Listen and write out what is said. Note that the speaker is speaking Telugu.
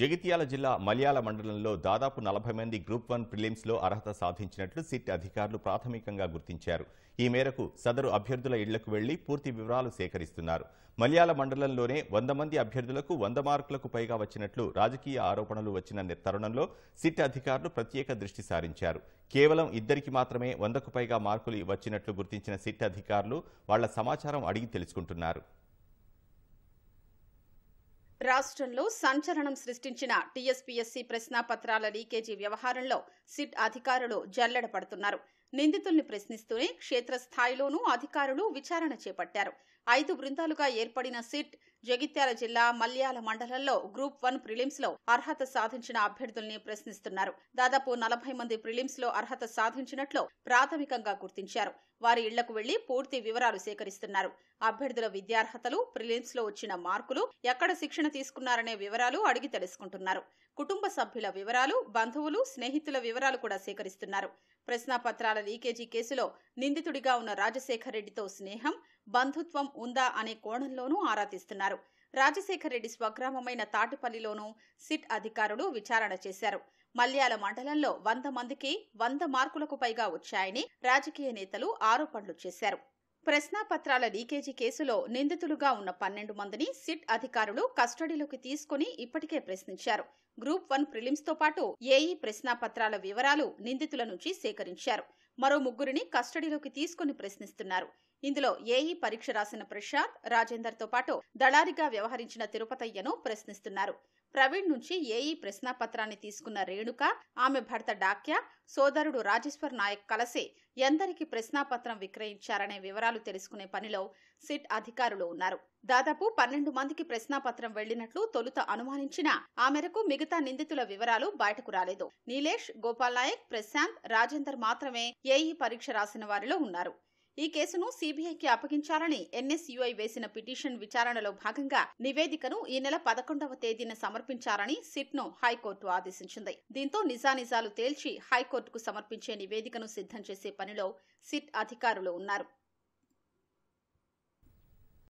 జగిత్యాల జిల్లా మలయాళ మండలంలో దాదాపు నలభై మంది గ్రూప్ వన్ ప్రిలిమ్స్లో అర్హత సాధించినట్లు సిట్ అధికారులు ప్రాథమికంగా గుర్తించారు ఈ మేరకు సదరు అభ్యర్థుల ఇళ్లకు వెళ్లి పూర్తి వివరాలు సేకరిస్తున్నారు మలయాళ మండలంలోనే వంద మంది అభ్యర్థులకు వంద మార్కులకు పైగా వచ్చినట్లు రాజకీయ ఆరోపణలు వచ్చిన తరుణంలో సిట్ అధికారులు ప్రత్యేక దృష్టి సారించారు కేవలం ఇద్దరికి మాత్రమే వందకు పైగా మార్కులు వచ్చినట్లు గుర్తించిన సిట్ అధికారులు వాళ్ల సమాచారం అడిగి తెలుసుకుంటున్నారు రాష్ట్రంలో సంచలనం సృష్టించిన టీఎస్పీఎస్సీ ప్రశ్నాపత్రాల లీకేజీ వ్యవహారంలో సిట్ అధికారులు జల్లెడ పడుతున్నారు నిందితుల్ని ప్రశ్నిస్తూనే క్షేత్రస్థాయిలోనూ అధికారులు విచారణ చేపట్టారు ఐదు బృందాలుగా ఏర్పడిన సిట్ జగిత్యాల జిల్లా మల్యాల మండలంలో గ్రూప్ వన్ ప్రిలిమ్స్ లో అర్హత సాధించిన అభ్యర్థుల్ని ప్రశ్నిస్తున్నారు దాదాపు నలభై మంది ప్రిలిమ్స్ లో అర్హత సాధించినట్లు ప్రాథమికంగా గుర్తించారు వారి ఇళ్లకు వెళ్లి పూర్తి వివరాలు సేకరిస్తున్నారు అభ్యర్థుల విద్యార్హతలు ప్రిలిమ్స్ లో వచ్చిన మార్కులు ఎక్కడ శిక్షణ తీసుకున్నారనే వివరాలు అడిగి తెలుసుకుంటున్నారు కుటుంబ సభ్యుల వివరాలు బంధువులు స్నేహితుల వివరాలు కూడా సేకరిస్తున్నారు ప్రశ్నాపత్రాల వ్యవహార లీకేజీ కేసులో నిందితుడిగా ఉన్న రాజశేఖర్ రెడ్డితో స్నేహం బంధుత్వం ఉందా అనే కోణంలోనూ ఆరా తీస్తున్నారు రాజశేఖర్ రెడ్డి స్వగ్రామమైన తాటిపల్లిలోనూ సిట్ అధికారులు విచారణ చేశారు మల్యాల మండలంలో వంద మందికి వంద మార్కులకు పైగా వచ్చాయని రాజకీయ నేతలు ఆరోపణలు చేశారు ప్రశ్నాపత్రాల లీకేజీ కేసులో నిందితులుగా ఉన్న పన్నెండు మందిని సిట్ అధికారులు కస్టడీలోకి తీసుకుని ఇప్పటికే ప్రశ్నించారు గ్రూప్ వన్ ప్రిలిమ్స్తో పాటు ఏఈ ప్రశ్నాపత్రాల వివరాలు నిందితుల నుంచి సేకరించారు మరో ముగ్గురిని కస్టడీలోకి తీసుకుని ప్రశ్నిస్తున్నారు ఇందులో ఏఈ పరీక్ష రాసిన ప్రశాంత్ రాజేందర్తో పాటు దళారిగా వ్యవహరించిన తిరుపతయ్యను ప్రశ్నిస్తున్నారు ప్రవీణ్ నుంచి ఏఈ ప్రశ్నాపత్రాన్ని తీసుకున్న రేణుక ఆమె భర్త డాక్యా సోదరుడు రాజేశ్వర్ నాయక్ కలిసి ఎందరికీ ప్రశ్నాపత్రం విక్రయించారనే వివరాలు తెలుసుకునే పనిలో సిట్ అధికారులు ఉన్నారు దాదాపు పన్నెండు మందికి ప్రశ్నాపత్రం వెళ్లినట్లు తొలుత అనుమానించినా ఆ మేరకు మిగతా నిందితుల వివరాలు బయటకు రాలేదు నీలేష్ గోపాల్ నాయక్ ప్రశాంత్ రాజేందర్ మాత్రమే ఏఈ పరీక్ష రాసిన వారిలో ఉన్నారు ఈ కేసును సిబిఐకి అప్పగించాలని ఎన్ఎస్యుఐ వేసిన పిటిషన్ విచారణలో భాగంగా నివేదికను ఈ నెల పదకొండవ తేదీన సమర్పించాలని సిట్ను హైకోర్టు ఆదేశించింది దీంతో నిజానిజాలు తేల్చి హైకోర్టుకు సమర్పించే నివేదికను సిద్ధం చేసే పనిలో సిట్ అధికారులు ఉన్నారు